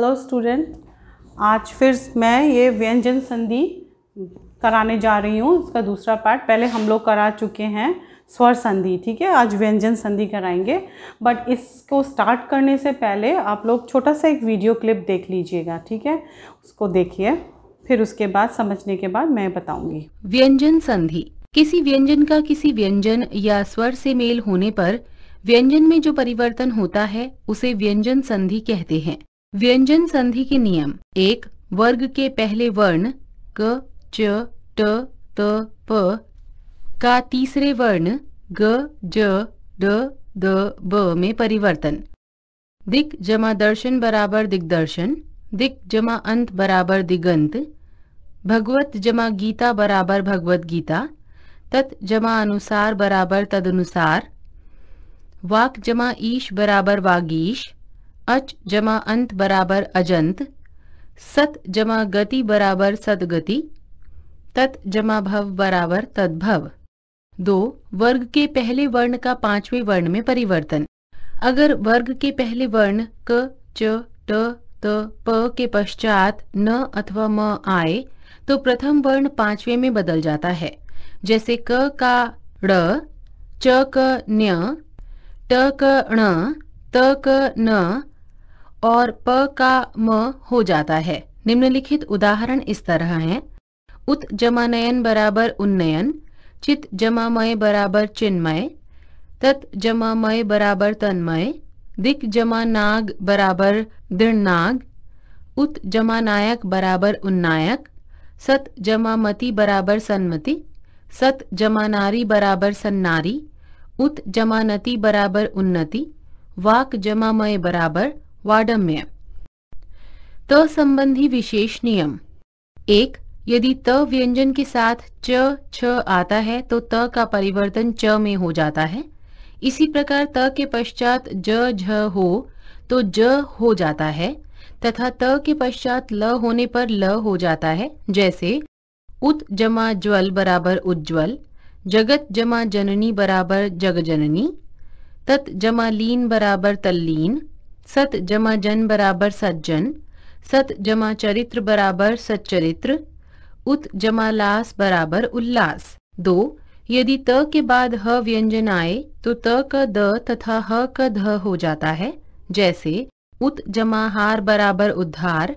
hello student आज फिर मैं ये व्यंजन संधि कराने जा रही हूँ इसका दूसरा पार्ट पहले हम लोग करा चुके हैं स्वर संधि ठीक है आज व्यंजन संधि कराएंगे बट इसको स्टार्ट करने से पहले आप लोग छोटा सा एक वीडियो क्लिप देख लीजिएगा ठीक है उसको देखिए फिर उसके बाद समझने के बाद मैं बताऊंगी व्यंजन संधि किसी व्यंजन का किसी व्यंजन या स्वर से मेल होने पर व्यंजन में जो परिवर्तन होता है उसे व्यंजन संधि कहते हैं व्यंजन संधि के नियम एक वर्ग के पहले वर्ण क च ट त प का तीसरे वर्ण ग ज ड द ब में परिवर्तन दिक जमा दर्शन बराबर दिग्दर्शन दिक जमा अंत बराबर दिगंत भगवत जमा गीता बराबर भगवत गीता तत् जमा अनुसार बराबर तदनुसार वाक जमा ईश बराबर वागीश अच जमा अंत बराबर अजंत सत जमा गति बराबर सदगति तत् जमा भव बराबर तद्भव दो वर्ग के पहले वर्ण का पांचवें वर्ण में परिवर्तन अगर वर्ग के पहले वर्ण क च ट त प के पश्चात न अथवा म आए तो प्रथम वर्ण पांचवे में बदल जाता है जैसे क का ड़ च क न्य ट क ण त क न और प का म हो जाता है निम्नलिखित उदाहरण इस तरह हैं उत जमानयन बराबर उन्नयन चित जमामय बराबर चिन्मय तत् जमामय बराबर तन्मय दिक जमा नाग बराबर दृढ़नाग उत जमा नायक बराबर उन्नायक सत जमा मति बराबर सन्मति सत जमा नारी बराबर सन्नारी उत जमानति बराबर उन्नति वाक जमामय बराबर वाडम्य त संबंधी विशेष नियम एक यदि त व्यंजन के साथ च छ आता है तो त का परिवर्तन च में हो जाता है इसी प्रकार त के पश्चात ज झ हो तो ज हो जाता है तथा त के पश्चात ल होने पर ल हो जाता है जैसे उत जमा ज्वल बराबर उज्ज्वल जगत जमा जननी बराबर जगजननी तत् जमा लीन बराबर तल्लीन सत जमा जन बराबर सज्जन सत जमा चरित्र बराबर सच्चरित्र उत जमा लास बराबर उल्लास दो यदि त के बाद ह व्यंजन आए तो त का द तथा ह का ध हो जाता है जैसे उत जमा हार बराबर उद्धार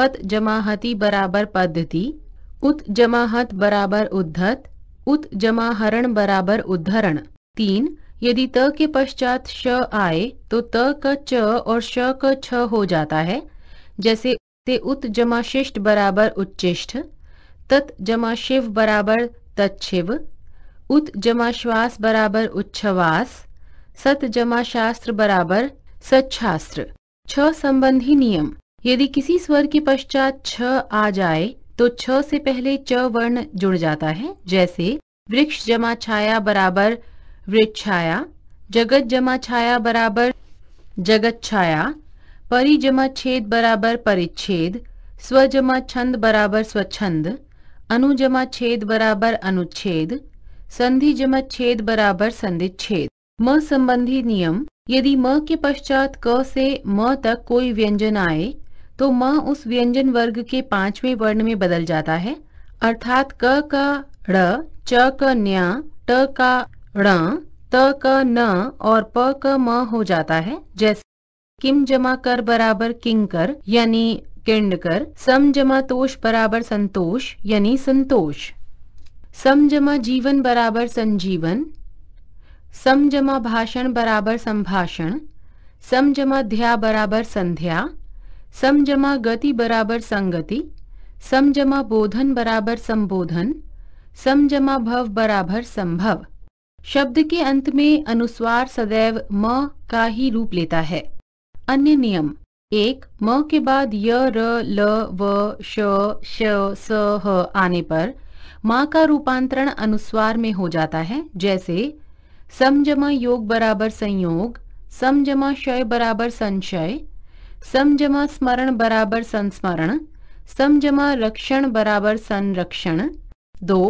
पत जमा हति बराबर पद्धति उत जमा हत बराबर उद्धत उत जमा हरण बराबर उद्धरण तीन यदि त के पश्चात श आए तो त क च और श क छ हो जाता है जैसे ते उत जमा शिष्ट बराबर उच्चिष्ट तत् जमा शिव बराबर तच्छिव उत जमा श्वास बराबर उच्छवास सत जमा शास्त्र बराबर सच्छास्त्र छ संबंधी नियम यदि किसी स्वर के पश्चात छ आ जाए तो छ से पहले च वर्ण जुड़ जाता है जैसे वृक्ष जमा छाया बराबर वृत छाया जगत जमा छाया बराबर जगत छाया परिजमा छेद बराबर परिच्छेद स्वजमा छंद बराबर स्वच्छंद अनुजमा छेद बराबर अनुच्छेद संधि जमा छेद बराबर संधिच्छेद म संबंधी नियम यदि म के पश्चात क से म तक कोई व्यंजन आए तो म उस व्यंजन वर्ग के पांचवें वर्ण में बदल जाता है अर्थात क का ड़ च का न्या ट का ण त क न और प क म हो जाता है जैसे किम जमा कर बराबर किंग कर यानी किंड कर सम जमा तोष बराबर संतोष यानी संतोष सम जमा जीवन बराबर संजीवन सम जमा भाषण बराबर संभाषण सम जमा ध्या बराबर संध्या सम जमा गति बराबर संगति सम जमा बोधन बराबर संबोधन सम जमा भव बराबर संभव शब्द के अंत में अनुस्वार सदैव म का ही रूप लेता है अन्य नियम एक म के बाद य र ल व श श स ह आने पर माँ का रूपांतरण अनुस्वार में हो जाता है जैसे समजमा योग बराबर संयोग समजमा क्षय बराबर संशय समजमा स्मरण बराबर संस्मरण समजमा रक्षण बराबर संरक्षण दो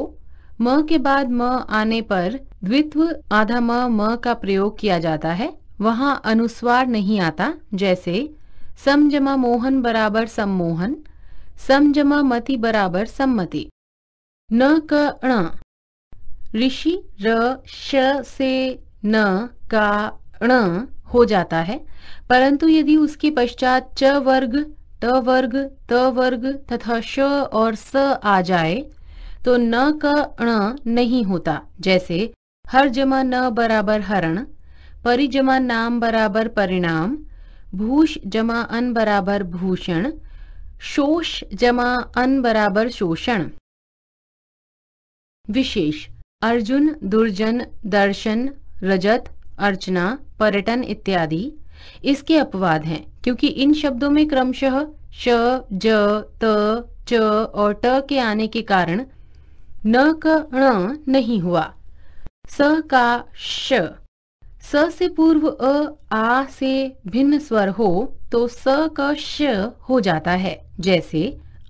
म के बाद म आने पर द्वित्व आधा म म का प्रयोग किया जाता है वहाँ अनुस्वार नहीं आता जैसे समजमा मोहन बराबर सम्मोहन समजमा मति बराबर सम्मति न क ण ऋषि र श से न का ण हो जाता है परंतु यदि उसके पश्चात च वर्ग त वर्ग त वर्ग तथा श और स आ जाए तो न का ण नहीं होता जैसे हर जमा न बराबर हरण परिजमा नाम बराबर परिणाम भूष जमा अन बराबर भूषण शोष जमा अन बराबर शोषण विशेष अर्जुन दुर्जन दर्शन रजत अर्चना पर्यटन इत्यादि इसके अपवाद हैं क्योंकि इन शब्दों में क्रमशः श ज त च और ट के आने के कारण न क ण नहीं हुआ स का श स से पूर्व अ आ से भिन्न स्वर हो तो स का श हो जाता है जैसे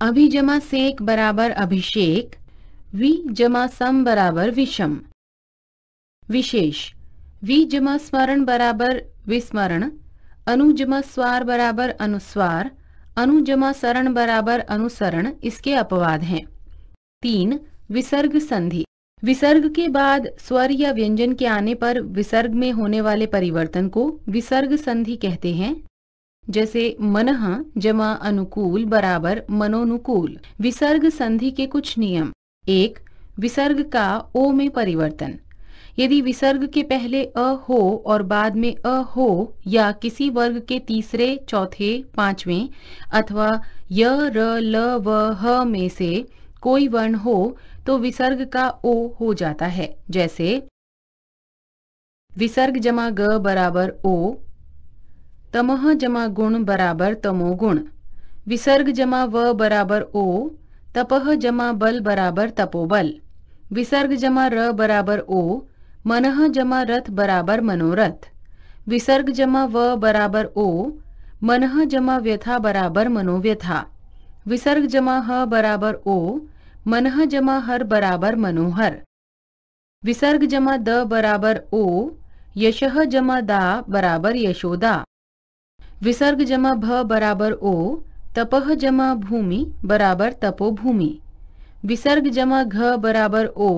अभि जमा सेक बराबर अभिषेक वि जमा सम बराबर विषम विशेष वि जमा स्मरण बराबर विस्मरण अनुजमा स्वार बराबर अनुस्वार अनुजमा सरण बराबर अनुसरण इसके अपवाद हैं तीन विसर्ग संधि विसर्ग के बाद स्वर या व्यंजन के आने पर विसर्ग में होने वाले परिवर्तन को विसर्ग संधि कहते हैं जैसे मन जमा अनुकूल बराबर मनोनुकूल विसर्ग संधि के कुछ नियम एक विसर्ग का ओ में परिवर्तन यदि विसर्ग के पहले अ हो और बाद में अ हो या किसी वर्ग के तीसरे चौथे पांचवें अथवा य र ल व ह में से कोई वर्ण हो तो विसर्ग का ओ हो जाता है जैसे विसर्ग जमा ग बराबर ओ तमह जमा गुण बराबर तमोगुण विसर्ग जमा व बराबर ओ तपह जमा बल बराबर तपोबल विसर्ग जमा र बराबर ओ मनह जमा रथ बराबर मनोरथ विसर्ग जमा व बराबर ओ मनह जमा व्यथा बराबर मनोव्यथा विसर्ग जमा ह बराबर ओ मनह जमा हर बराबर मनोहर विसर्ग जमा द बराबर ओ यश जमा दा बराबर यशोदा विसर्ग जमा भ बराबर ओ तपह जमा भूमि बराबर तपोभूमि विसर्ग जमा घ बराबर ओ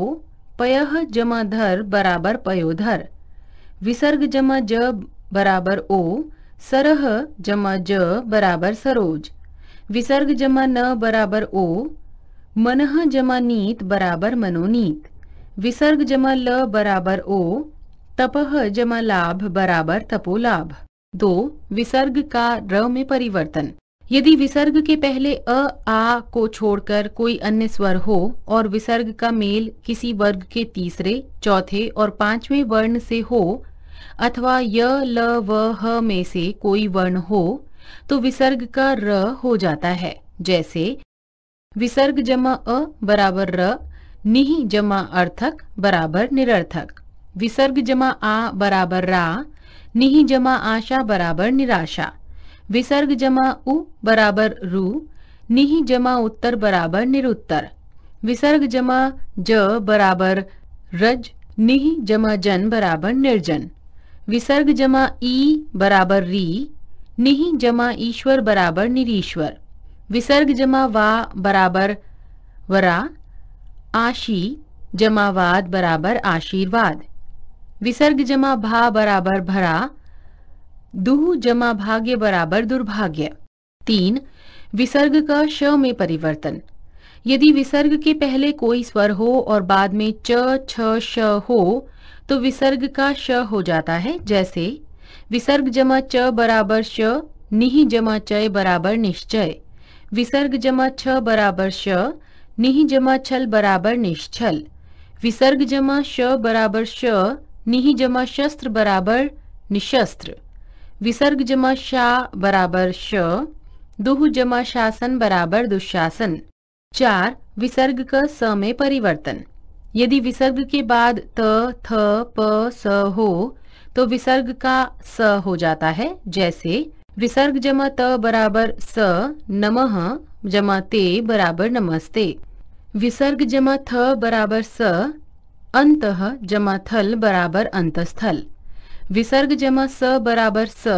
पयह जमा धर बराबर पयोधर विसर्ग जमा ज बराबर ओ सरह जमा ज बराबर सरोज विसर्ग जमा न बराबर ओ मनह जमा नीत बराबर मनोनीत विसर्ग जमा ल बराबर ओ तपह जमा लाभ बराबर तपोलाभ दो विसर्ग का र में परिवर्तन यदि विसर्ग के पहले अ आ को छोड़कर कोई अन्य स्वर हो और विसर्ग का मेल किसी वर्ग के तीसरे चौथे और पांचवें वर्ण से हो अथवा य ल व ह में से कोई वर्ण हो तो विसर्ग का र हो जाता है जैसे विसर्ग जमा अ बराबर र निह जमा अर्थक बराबर निरर्थक विसर्ग जमा आ बराबर रा निह जमा आशा बराबर निराशा विसर्ग जमा उ बराबर रू निहि जमा उत्तर बराबर निरुत्तर विसर्ग जमा ज बराबर रज निहि जमा जन बराबर निर्जन विसर्ग जमा ई बराबर री निह जमा ईश्वर बराबर निरीश्वर विसर्ग जमा वा बराबर वरा आशी जमावाद बराबर आशीर्वाद विसर्ग जमा भा बराबर भरा दुह जमा भाग्य बराबर दुर्भाग्य तीन विसर्ग का श में परिवर्तन यदि विसर्ग के पहले कोई स्वर हो और बाद में च छ श हो तो विसर्ग का श हो जाता है जैसे विसर्ग जमा च बराबर श निह जमा चय बराबर निश्चय विसर्ग जमा छ बराबर श निह जमा छल बराबर निश्छल विसर्ग जमा श बराबर श निह जमा शस्त्र बराबर निशस्त्र विसर्ग जमा शा बराबर श दुह जमा शासन बराबर दुशासन चार विसर्ग क स में परिवर्तन यदि विसर्ग के बाद त थ प स हो तो विसर्ग का स हो जाता है जैसे विसर्ग जमा त बराबर स नमः जमा ते बराबर नमस्ते विसर्ग जमा थ बराबर स अंत जमा थल बराबर अंतस्थल विसर्ग जमा स बराबर स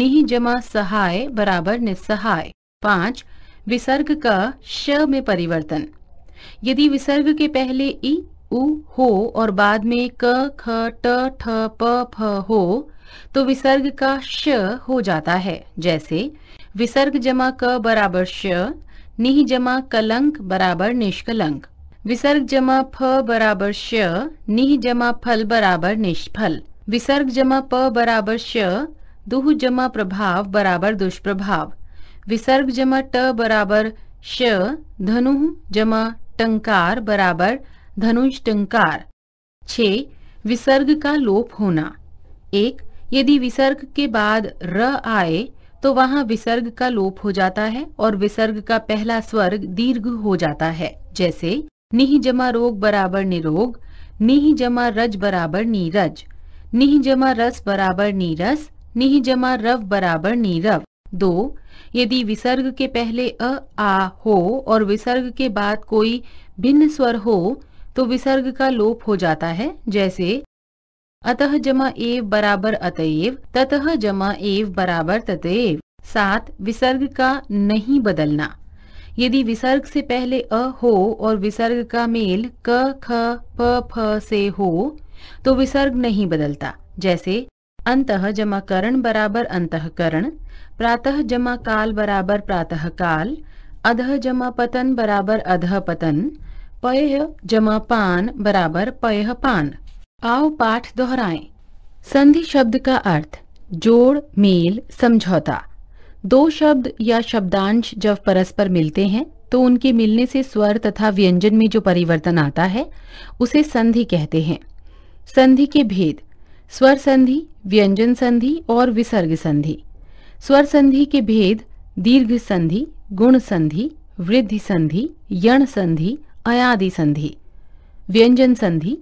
निह जमा सहाय बराबर निस्सहाय पांच विसर्ग का श में परिवर्तन यदि विसर्ग के पहले इ उ हो और बाद में क ख ट ठ प फ हो तो विसर्ग का श हो जाता है जैसे विसर्ग जमा क बराबर श निह जमा कलंक बराबर निष्कलंक विसर्ग जमा फ बराबर श निह जमा फल बराबर निष्फल विसर्ग जमा प बराबर श दुह जमा प्रभाव बराबर दुष्प्रभाव विसर्ग जमा ट बराबर श धनु जमा टंकार बराबर धनुष टंकार छ विसर्ग का लोप होना एक यदि विसर्ग के बाद र आए तो वहाँ विसर्ग का लोप हो जाता है और विसर्ग का पहला स्वर्ग दीर्घ हो जाता है जैसे निह जमा रोग बराबर निरोग निह जमा रज बराबर नीरज निह जमा रस बराबर नीरस निह जमा रव बराबर नीरव दो यदि विसर्ग के पहले अ आ हो और विसर्ग के बाद कोई भिन्न स्वर हो तो विसर्ग का लोप हो जाता है जैसे अतः जमा एव बराबर अतएव ततः जमा एव बराबर ततएव सात विसर्ग का नहीं बदलना यदि विसर्ग से पहले अ हो और विसर्ग का मेल क ख प फ से हो तो विसर्ग नहीं बदलता जैसे अंत जमा करण बराबर अंतकरण प्रातः जमा काल बराबर प्रातः काल अध जमा पतन बराबर अध पतन पय जमा पान बराबर पय पान आओ पाठ दोहराएं संधि शब्द का अर्थ जोड़ मेल समझौता दो शब्द या शब्दांश जब परस्पर मिलते हैं तो उनके मिलने से स्वर तथा व्यंजन में जो परिवर्तन आता है उसे संधि कहते हैं संधि के भेद स्वर संधि व्यंजन संधि और विसर्ग संधि स्वर संधि के भेद दीर्घ संधि गुण संधि वृद्धि संधि यण संधि अयादि संधि व्यंजन संधि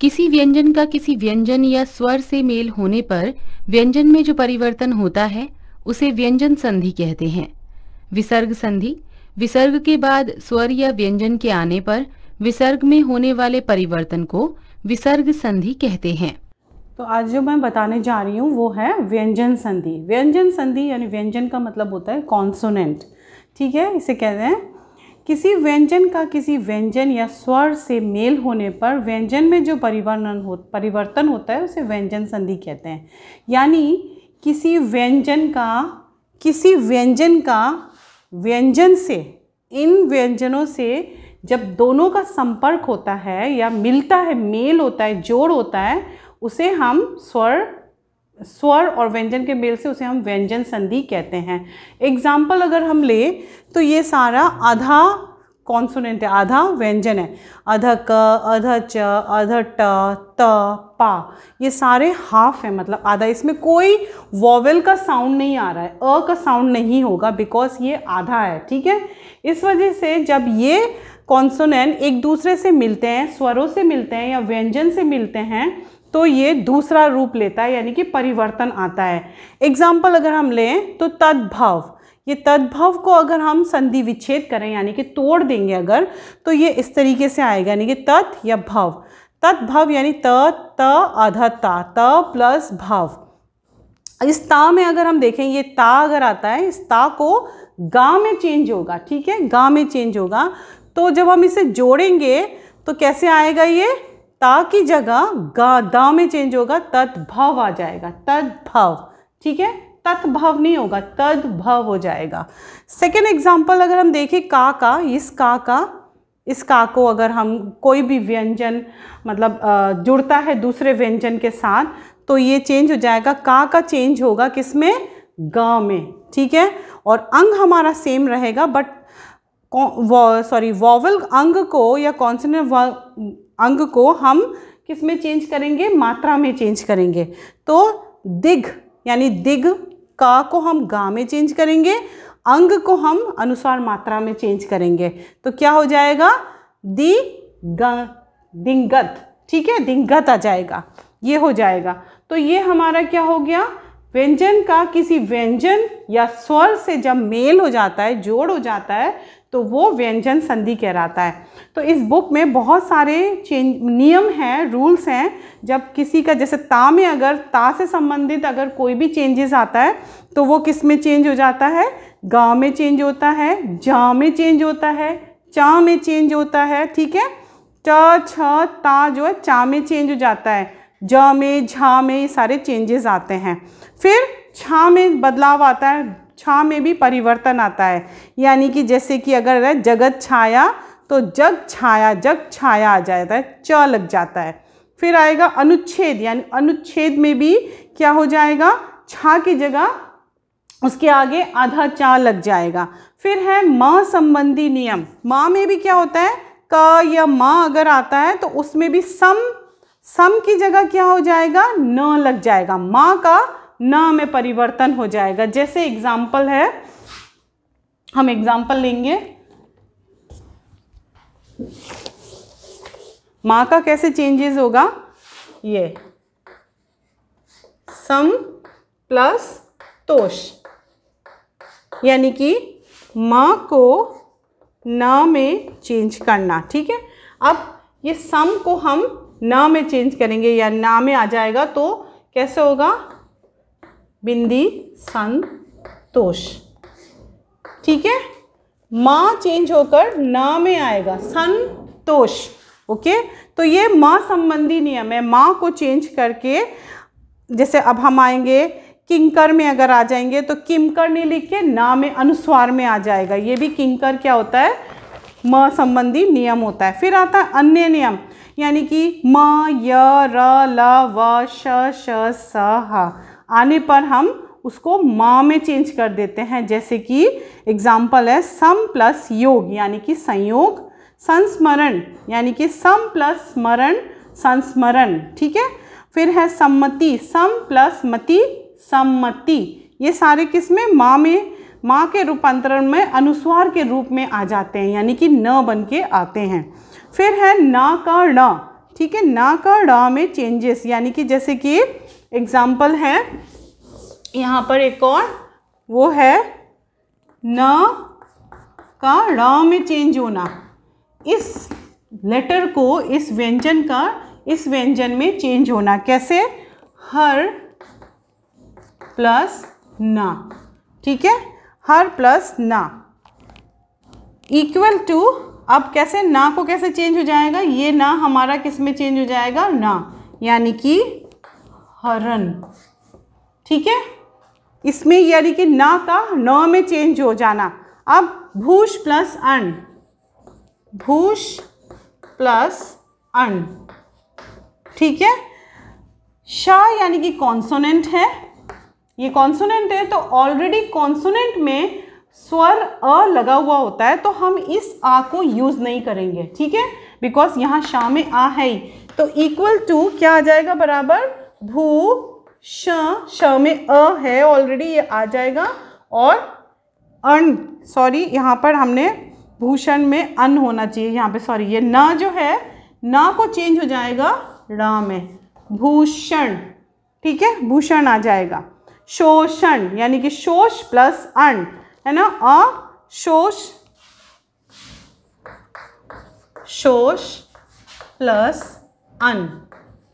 किसी व्यंजन का किसी व्यंजन या स्वर से मेल होने पर व्यंजन में जो परिवर्तन होता है उसे व्यंजन संधि कहते हैं विसर्ग संधि विसर्ग के बाद स्वर या व्यंजन के आने पर विसर्ग में होने वाले परिवर्तन को विसर्ग संधि कहते हैं तो आज जो मैं बताने जा रही हूँ वो है व्यंजन संधि व्यंजन संधि यानी व्यंजन का मतलब होता है कॉन्सोनेंट ठीक है इसे कहते हैं किसी व्यंजन का किसी व्यंजन या स्वर से मेल होने पर व्यंजन में जो परिवर्तन हो परिवर्तन होता है उसे व्यंजन संधि कहते हैं यानी किसी व्यंजन का किसी व्यंजन का व्यंजन से इन व्यंजनों से जब दोनों का संपर्क होता है या मिलता है मेल होता है जोड़ होता है उसे हम स्वर स्वर और व्यंजन के मेल से उसे हम व्यंजन संधि कहते हैं एग्जाम्पल अगर हम ले तो ये सारा आधा कॉन्सोनेंट है आधा व्यंजन है अध क अध च अध ट त पा ये सारे हाफ है मतलब आधा इसमें कोई वॉवल का साउंड नहीं आ रहा है अ का साउंड नहीं होगा बिकॉज ये आधा है ठीक है इस वजह से जब ये कॉन्सोनेंट एक दूसरे से मिलते हैं स्वरों से मिलते हैं या व्यंजन से मिलते हैं तो ये दूसरा रूप लेता है यानी कि परिवर्तन आता है एग्जाम्पल अगर हम लें तो तद्भव ये तद्भव को अगर हम संधि विच्छेद करें यानी कि तोड़ देंगे अगर तो ये इस तरीके से आएगा यानी कि तत् या भव तद्भव यानी त त अधता त प्लस भव इस ता में अगर हम देखें ये ता अगर आता है इस ता को गा में चेंज होगा ठीक है गा में चेंज होगा तो जब हम इसे जोड़ेंगे तो कैसे आएगा ये ता की जगह गा दा में चेंज होगा तत्भाव आ जाएगा तत्भाव ठीक है तत्भाव नहीं होगा तद्भव हो जाएगा सेकेंड एग्जाम्पल अगर हम देखें का का इस का का इस का को अगर हम कोई भी व्यंजन मतलब जुड़ता है दूसरे व्यंजन के साथ तो ये चेंज हो जाएगा का का चेंज होगा किस में गा में ठीक है और अंग हमारा सेम रहेगा बट सॉरी वॉवल अंग को या कॉन्सनेंट अंग को हम किस में चेंज करेंगे मात्रा में चेंज करेंगे तो दिग यानी दिग का को हम गा में चेंज करेंगे अंग को हम अनुसार मात्रा में चेंज करेंगे तो क्या हो जाएगा दि दिंगत ठीक है दिंगत आ जाएगा ये हो जाएगा तो ये हमारा क्या हो गया व्यंजन का किसी व्यंजन या स्वर से जब मेल हो जाता है जोड़ हो जाता है तो वो व्यंजन संधि कहलाता है तो इस बुक में बहुत सारे चेंज नियम हैं रूल्स हैं जब किसी का जैसे ता में अगर ता से संबंधित अगर कोई भी चेंजेस आता है तो वो किस में चेंज हो जाता है गा में चेंज होता है जा में चेंज होता है चा में चेंज होता है ठीक है च छ ता जो है चा में चेंज हो जाता है ज में झा में ये सारे चेंजेस आते हैं फिर छा में बदलाव आता है छा में भी परिवर्तन आता है यानी कि जैसे कि अगर जगत छाया तो जग छाया जग छाया आ जाता है च लग जाता है फिर आएगा अनुच्छेद यानी अनुच्छेद में भी क्या हो जाएगा छा की जगह उसके आगे आधा चा लग जाएगा फिर है माँ संबंधी नियम माँ में भी क्या होता है क या माँ अगर आता है तो उसमें भी सम सम की जगह क्या हो जाएगा न लग जाएगा माँ का न में परिवर्तन हो जाएगा जैसे एग्जाम्पल है हम एग्जाम्पल लेंगे माँ का कैसे चेंजेस होगा ये सम प्लस तोष यानी कि माँ को न में चेंज करना ठीक है अब ये सम को हम न में चेंज करेंगे या ना में आ जाएगा तो कैसे होगा बिंदी संतोष ठीक है माँ चेंज होकर न में आएगा संतोष ओके तो ये माँ संबंधी नियम है माँ को चेंज करके जैसे अब हम आएंगे किंकर में अगर आ जाएंगे तो किमकर नहीं लिख के ना में अनुस्वार में आ जाएगा ये भी किंकर क्या होता है म संबंधी नियम होता है फिर आता है अन्य नियम यानी कि म य र ल व श श स ह आने पर हम उसको माँ में चेंज कर देते हैं जैसे कि एग्जाम्पल है सम प्लस योग यानी कि संयोग संस्मरण यानी कि सम प्लस स्मरण संस्मरण ठीक है फिर है सम्मति सम प्लस मति सम्मति ये सारे किस में माँ में माँ के रूपांतरण में अनुस्वार के रूप में आ जाते हैं यानी कि न बन के आते हैं फिर है ना का ठीक है ना का ण में चेंजेस यानी कि जैसे कि एग्जाम्पल है यहाँ पर एक और वो है न का र में चेंज होना इस लेटर को इस व्यंजन का इस व्यंजन में चेंज होना कैसे हर प्लस ना ठीक है हर प्लस ना इक्वल टू अब कैसे ना को कैसे चेंज हो जाएगा ये ना हमारा किस में चेंज हो जाएगा ना यानी कि हरण ठीक है इसमें यानी कि न का न में चेंज हो जाना अब भूष प्लस अन भूष प्लस अन ठीक है श यानी कि कॉन्सोनेंट है ये कॉन्सोनेंट है तो ऑलरेडी कॉन्सोनेंट में स्वर अ लगा हुआ होता है तो हम इस आ को यूज़ नहीं करेंगे ठीक है बिकॉज यहां शाह में आ है ही तो इक्वल टू क्या आ जाएगा बराबर भू श श में अ है ऑलरेडी ये आ जाएगा और अन सॉरी यहाँ पर हमने भूषण में अन होना चाहिए यहाँ पे सॉरी ये न जो है न को चेंज हो जाएगा र में भूषण ठीक है भूषण आ जाएगा शोषण यानी कि शोष प्लस अन है ना अ शोष शोष प्लस अन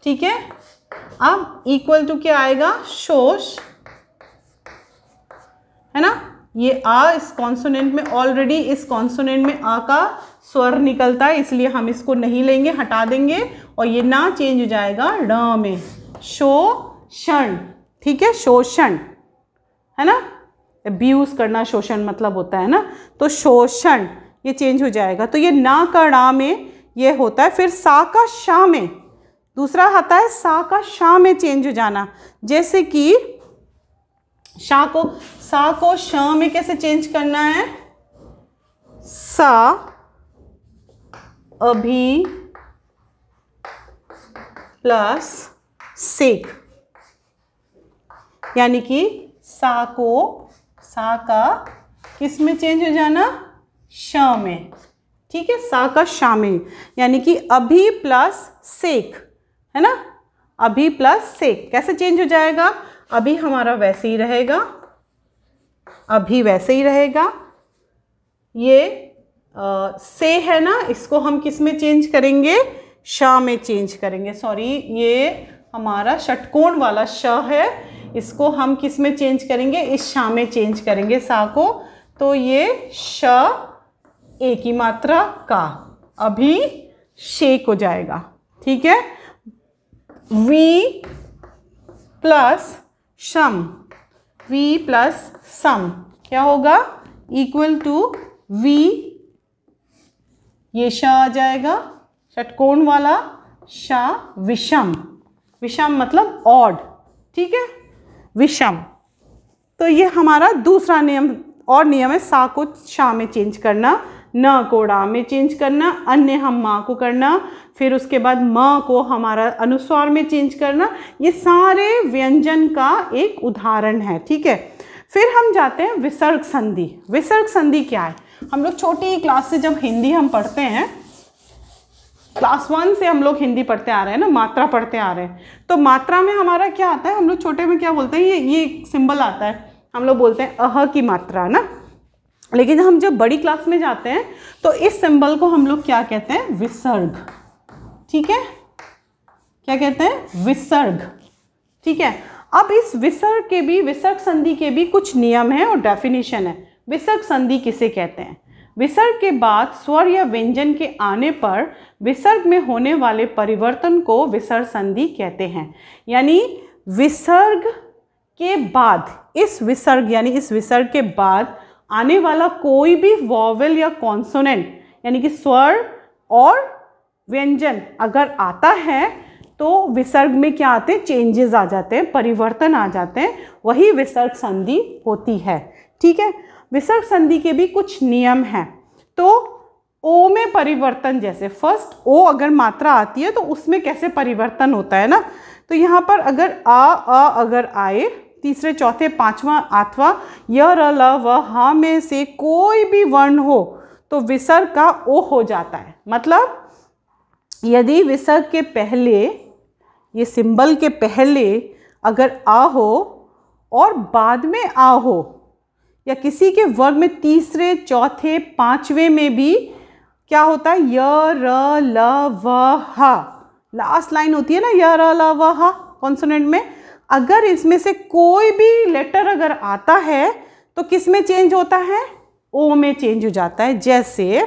ठीक है अब इक्वल टू क्या आएगा शोष है ना ये आ इस कॉन्सोनेंट में ऑलरेडी इस कॉन्सोनेंट में आ का स्वर निकलता है इसलिए हम इसको नहीं लेंगे हटा देंगे और ये ना चेंज हो जाएगा ड में शोषण ठीक है शोषण है ना अब्यूज करना शोषण मतलब होता है ना तो शोषण ये चेंज हो जाएगा तो ये ना का ड में ये होता है फिर सा का शाह में दूसरा आता है सा का शाह में चेंज हो जाना जैसे कि शाह को सा को श में कैसे चेंज करना है सा अभी प्लस सेख यानी कि सा को सा का किस में चेंज हो जाना श में ठीक है सा का शाह में यानी कि अभी प्लस सेख है ना अभी प्लस से कैसे चेंज हो जाएगा अभी हमारा वैसे ही रहेगा अभी वैसे ही रहेगा ये आ, से है ना इसको हम किस में चेंज करेंगे शाह में चेंज करेंगे सॉरी ये हमारा षटकोण वाला श है इसको हम किस में चेंज करेंगे इस शाह में चेंज करेंगे सा को तो ये श एक ही मात्रा का अभी शेक हो जाएगा ठीक है V plus sum V plus sum क्या होगा इक्वल टू वी ये शाह आ जाएगा षटकोण वाला शाह विषम विषम मतलब ऑड ठीक है विषम तो ये हमारा दूसरा नियम और नियम है सा को शाह में चेंज करना न कोड़ा में चेंज करना अन्य हम माँ को करना फिर उसके बाद म को हमारा अनुस्वार में चेंज करना ये सारे व्यंजन का एक उदाहरण है ठीक है फिर हम जाते हैं विसर्ग संधि विसर्ग संधि क्या है हम लोग छोटी क्लास से जब हिंदी हम पढ़ते हैं क्लास वन से हम लोग हिंदी पढ़ते आ रहे हैं ना मात्रा पढ़ते आ रहे हैं तो मात्रा में हमारा क्या आता है हम लोग छोटे में क्या बोलते हैं ये ये सिंबल आता है हम लोग बोलते हैं अह की मात्रा ना लेकिन हम जब बड़ी क्लास में जाते हैं तो इस सिंबल को हम लोग क्या कहते हैं विसर्ग ठीक है क्या कहते हैं विसर्ग ठीक है अब इस विसर्ग के भी विसर्ग संधि के भी कुछ नियम हैं और डेफिनेशन है विसर्ग संधि किसे कहते हैं विसर्ग के बाद स्वर या व्यंजन के आने पर विसर्ग में होने वाले परिवर्तन को विसर्ग संधि कहते हैं यानी विसर्ग के बाद इस विसर्ग यानी इस विसर्ग के बाद आने वाला कोई भी वॉवल या कॉन्सोनेंट यानी कि स्वर और व्यंजन अगर आता है तो विसर्ग में क्या आते हैं चेंजेस आ जाते हैं परिवर्तन आ जाते हैं वही विसर्ग संधि होती है ठीक है विसर्ग संधि के भी कुछ नियम हैं तो ओ में परिवर्तन जैसे फर्स्ट ओ अगर मात्रा आती है तो उसमें कैसे परिवर्तन होता है ना तो यहाँ पर अगर आ आ अगर आए तीसरे चौथे पांचवा आठवा य र ल व ह में से कोई भी वर्ण हो तो विसर्ग का ओ हो जाता है मतलब यदि विसर्ग के पहले ये सिंबल के पहले अगर आ हो और बाद में आ हो या किसी के वर्ग में तीसरे चौथे पांचवे में भी क्या होता है य र ल व ह लास्ट लाइन होती है ना य र ल व ह कॉन्सोनेंट में अगर इसमें से कोई भी लेटर अगर आता है तो किस में चेंज होता है ओ में चेंज हो जाता है जैसे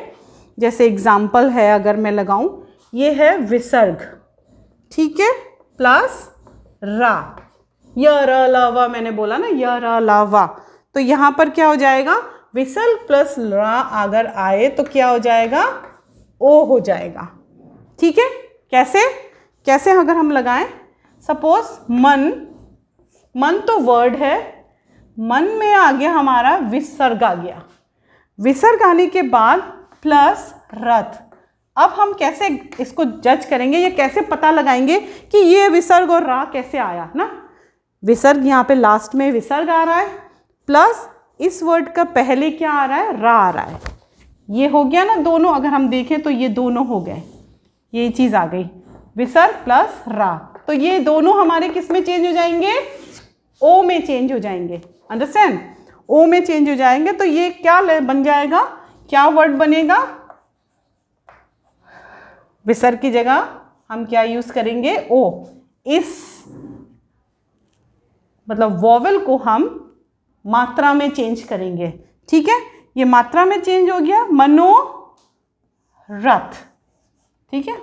जैसे एग्जाम्पल है अगर मैं लगाऊं ये है विसर्ग ठीक है प्लस रा य र लावा मैंने बोला ना य र लावा तो यहाँ पर क्या हो जाएगा विसल प्लस रा अगर आए तो क्या हो जाएगा ओ हो जाएगा ठीक है कैसे कैसे अगर हम लगाएं सपोज मन मन तो वर्ड है मन में आ गया हमारा विसर्ग आ गया विसर्ग आने के बाद प्लस रथ अब हम कैसे इसको जज करेंगे ये कैसे पता लगाएंगे कि ये विसर्ग और रा कैसे आया ना विसर्ग यहाँ पे लास्ट में विसर्ग आ रहा है प्लस इस वर्ड का पहले क्या आ रहा है रा आ रहा है ये हो गया ना दोनों अगर हम देखें तो ये दोनों हो गए ये चीज़ आ गई विसर्ग प्लस रा तो ये दोनों हमारे किस में चेंज हो जाएंगे ओ में चेंज हो जाएंगे अंडरस्टैंड ओ में चेंज हो जाएंगे तो ये क्या बन जाएगा क्या वर्ड बनेगा विसर्ग की जगह हम क्या यूज करेंगे ओ इस मतलब वॉवल को हम मात्रा में चेंज करेंगे ठीक है ये मात्रा में चेंज हो गया मनोरथ ठीक है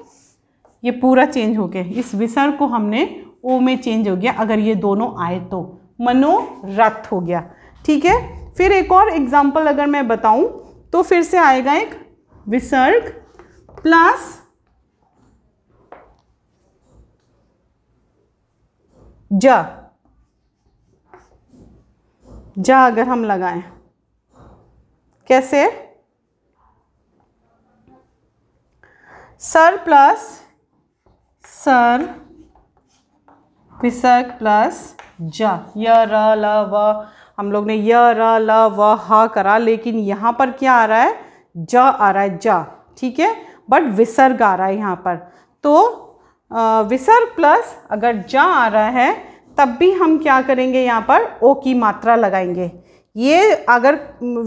ये पूरा चेंज हो गया इस विसर्ग को हमने ओ में चेंज हो गया अगर ये दोनों आए तो मनोरथ हो गया ठीक है फिर एक और एग्जाम्पल अगर मैं बताऊं तो फिर से आएगा एक विसर्ग प्लस ज जा अगर हम लगाएं कैसे सर प्लस सर विसर्ग प्लस जा य र ल व हम लोग ने य र ल व ह करा लेकिन यहाँ पर क्या आ रहा है ज आ रहा है जा ठीक है बट विसर्ग आ रहा है यहाँ पर तो विसर्ग प्लस अगर जा आ रहा है तब भी हम क्या करेंगे यहाँ पर ओ की मात्रा लगाएंगे ये अगर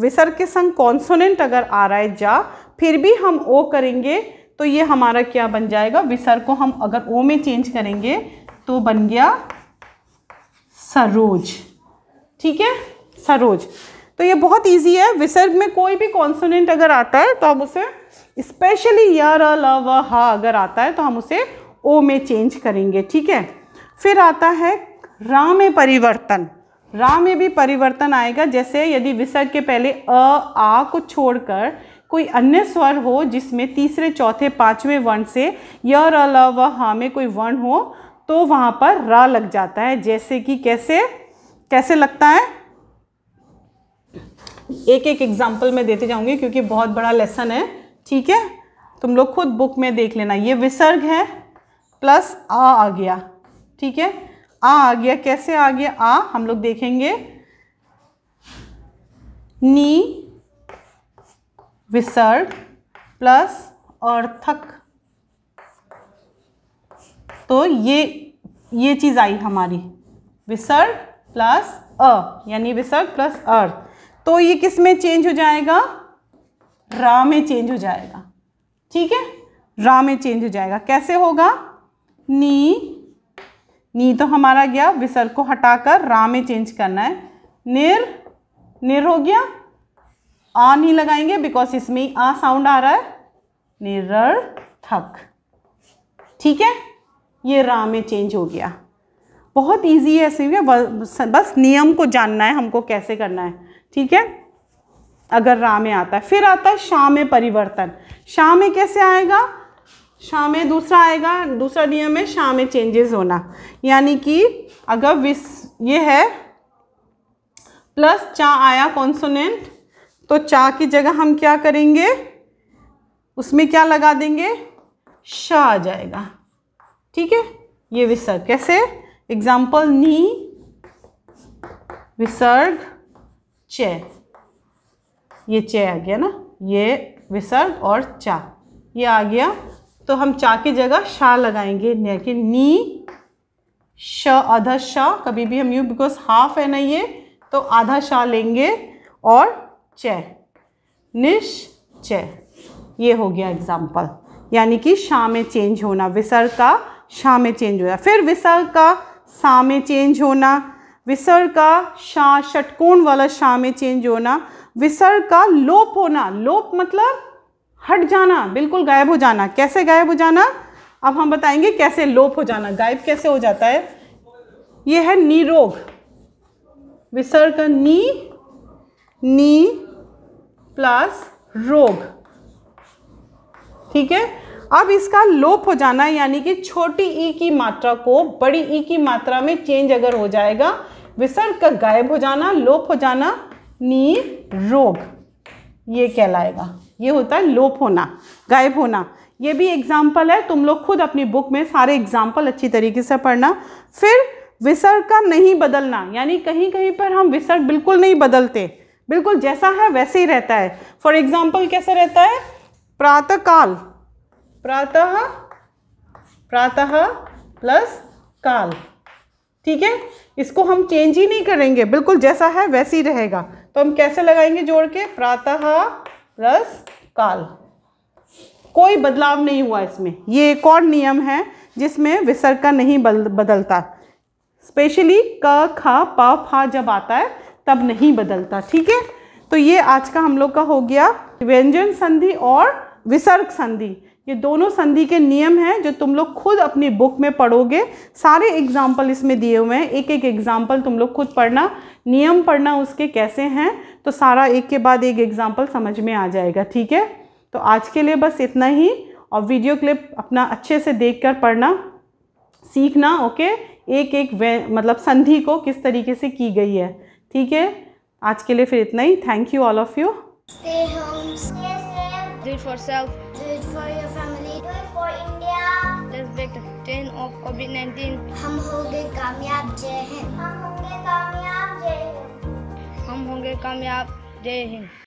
विसर्ग के संग कॉन्सोनेंट अगर आ रहा है जा फिर भी हम ओ करेंगे तो ये हमारा क्या बन जाएगा विसर को हम अगर ओ में चेंज करेंगे तो बन गया सरोज ठीक है सरोज तो ये बहुत इजी है विसर्ग में कोई भी कॉन्सोनेंट अगर आता है तो हम उसे स्पेशली यार ल व अगर आता है तो हम उसे ओ में चेंज करेंगे ठीक है फिर आता है रा में परिवर्तन रा में भी परिवर्तन आएगा जैसे यदि विसर्ग के पहले अ आ को छोड़कर कोई अन्य स्वर हो जिसमें तीसरे चौथे पांचवें वर्ण से य र ल व हा में कोई वर्ण हो तो वहाँ पर रा लग जाता है जैसे कि कैसे कैसे लगता है एक एक एग्जाम्पल मैं देते जाऊँगी क्योंकि बहुत बड़ा लेसन है ठीक है तुम लोग खुद बुक में देख लेना ये विसर्ग है प्लस आ आ गया ठीक है आ आ गया कैसे आ गया आ हम लोग देखेंगे नी विसर्ग प्लस अर्थक तो ये ये चीज़ आई हमारी विसर्ग प्लस अ यानी विसर्ग प्लस अर्थ तो ये किस में चेंज हो जाएगा रा में चेंज हो जाएगा ठीक है रा में चेंज हो जाएगा कैसे होगा नी नी तो हमारा गया विसर्ग को हटाकर रा में चेंज करना है निर निर हो गया आ नहीं लगाएंगे बिकॉज इसमें आ साउंड आ रहा है निरर्थक ठीक है ये रा में चेंज हो गया बहुत इजी है ऐसे हुए बस नियम को जानना है हमको कैसे करना है ठीक है अगर रा में आता है फिर आता है शाह में परिवर्तन शाह में कैसे आएगा शाह में दूसरा आएगा दूसरा नियम है शाह में चेंजेस होना यानी कि अगर विस ये है प्लस चा आया कॉन्सोनेंट तो चा की जगह हम क्या करेंगे उसमें क्या लगा देंगे शा आ जाएगा ठीक है ये विसर्ग कैसे एग्जाम्पल नी विसर्ग चे ये चे आ गया ना ये विसर्ग और चा ये आ गया तो हम चा की जगह शाह लगाएंगे कि नी श आधा शाह कभी भी हम यू बिकॉज हाफ है ना ये तो आधा शाह लेंगे और निश्चय निश्चय ये हो गया एग्जाम्पल यानी कि शा में चेंज होना विसर्ग का शा में चेंज होना फिर विसर्ग का सा में चेंज होना विसर्ग का शा षटकोण वाला शा में चेंज होना विसर्ग का लोप होना लोप मतलब हट जाना बिल्कुल गायब हो जाना कैसे गायब हो जाना अब हम बताएंगे कैसे लोप हो जाना गायब कैसे हो जाता है यह है निरोग विसर्ग का नी नी प्लस रोग ठीक है अब इसका लोप हो जाना यानी कि छोटी ई की मात्रा को बड़ी ई की मात्रा में चेंज अगर हो जाएगा विसर्ग का गायब हो जाना लोप हो जाना नी रोग ये कहलाएगा ये होता है लोप होना गायब होना ये भी एग्जाम्पल है तुम लोग खुद अपनी बुक में सारे एग्जाम्पल अच्छी तरीके से पढ़ना फिर विसर्ग का नहीं बदलना यानी कहीं कहीं पर हम विसर्ग बिल्कुल नहीं बदलते बिल्कुल जैसा है वैसे ही रहता है फॉर एग्जाम्पल कैसे रहता है प्रातः काल प्रातः प्रातः प्लस काल ठीक है इसको हम चेंज ही नहीं करेंगे बिल्कुल जैसा है वैसे ही रहेगा तो हम कैसे लगाएंगे जोड़ के प्रातः प्लस काल कोई बदलाव नहीं हुआ इसमें ये एक और नियम है जिसमें विसर्ग का नहीं बदलता स्पेशली क खा प फा जब आता है तब नहीं बदलता ठीक है तो ये आज का हम लोग का हो गया व्यंजन संधि और विसर्ग संधि ये दोनों संधि के नियम हैं जो तुम लोग खुद अपनी बुक में पढ़ोगे सारे एग्जाम्पल इसमें दिए हुए हैं एक एक एग्जाम्पल तुम लोग खुद पढ़ना नियम पढ़ना उसके कैसे हैं तो सारा एक के बाद एक एग्जाम्पल समझ में आ जाएगा ठीक है तो आज के लिए बस इतना ही और वीडियो क्लिप अपना अच्छे से देख कर पढ़ना सीखना ओके एक एक मतलब संधि को किस तरीके से की गई है ठीक है आज के लिए फिर इतना ही thank you all of you हम होंगे कामयाब जय हिंद